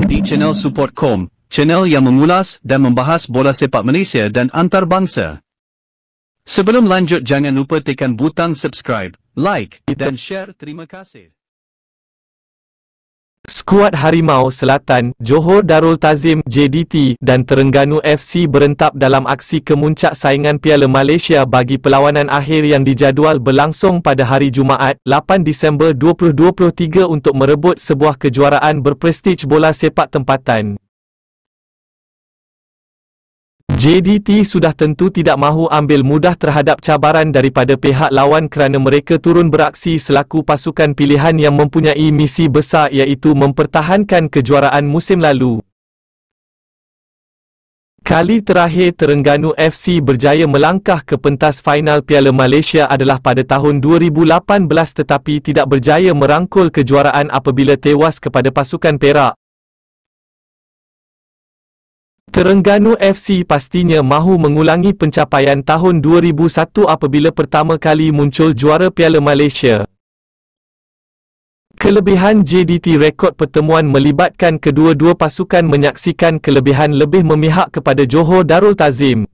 dalam di channel support.com, channel yang mengulas dan membahas bola sepak Malaysia dan antarabangsa. Sebelum lanjut jangan lupa tekan butang subscribe, like dan share. Terima kasih. Skuad Harimau Selatan, Johor Darul Tazim, JDT dan Terengganu FC berentap dalam aksi kemuncak saingan Piala Malaysia bagi perlawanan akhir yang dijadual berlangsung pada hari Jumaat, 8 Disember 2023 untuk merebut sebuah kejuaraan berprestij bola sepak tempatan. JDT sudah tentu tidak mahu ambil mudah terhadap cabaran daripada pihak lawan kerana mereka turun beraksi selaku pasukan pilihan yang mempunyai misi besar iaitu mempertahankan kejuaraan musim lalu. Kali terakhir Terengganu FC berjaya melangkah ke pentas final Piala Malaysia adalah pada tahun 2018 tetapi tidak berjaya merangkul kejuaraan apabila tewas kepada pasukan Perak. Terengganu FC pastinya mahu mengulangi pencapaian tahun 2001 apabila pertama kali muncul juara Piala Malaysia. Kelebihan JDT rekod pertemuan melibatkan kedua-dua pasukan menyaksikan kelebihan lebih memihak kepada Johor Darul Tazim.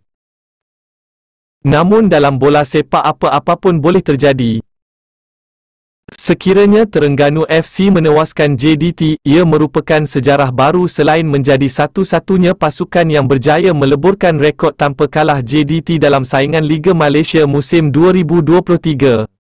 Namun dalam bola sepak apa-apapun boleh terjadi. Sekiranya Terengganu FC menewaskan JDT, ia merupakan sejarah baru selain menjadi satu-satunya pasukan yang berjaya meleburkan rekod tanpa kalah JDT dalam saingan Liga Malaysia musim 2023.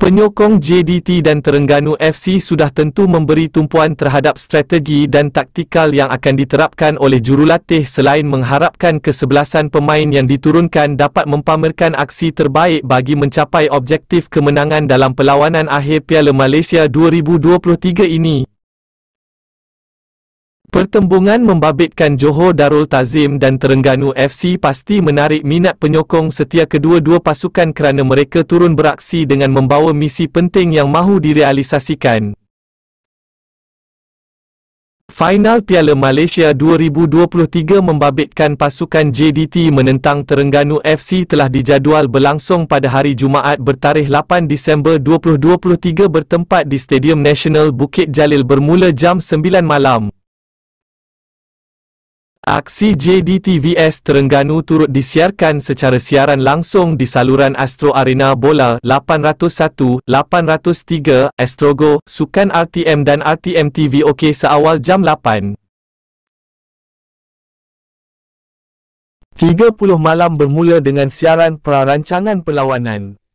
Penyokong JDT dan Terengganu FC sudah tentu memberi tumpuan terhadap strategi dan taktikal yang akan diterapkan oleh jurulatih selain mengharapkan kesebelasan pemain yang diturunkan dapat mempamerkan aksi terbaik bagi mencapai objektif kemenangan dalam perlawanan akhir Piala Malaysia 2023 ini. Pertembungan membabitkan Johor Darul Tazim dan Terengganu FC pasti menarik minat penyokong setia kedua-dua pasukan kerana mereka turun beraksi dengan membawa misi penting yang mahu direalisasikan. Final Piala Malaysia 2023 membabitkan pasukan JDT menentang Terengganu FC telah dijadual berlangsung pada hari Jumaat bertarikh 8 Disember 2023 bertempat di Stadium Nasional Bukit Jalil bermula jam 9 malam. Aksi JDTVS Terengganu turut disiarkan secara siaran langsung di saluran Astro Arena Bola 801, 803, Astrogo, Sukan RTM dan RTM TV OK seawal jam 8. 30 malam bermula dengan siaran perancangan perlawanan.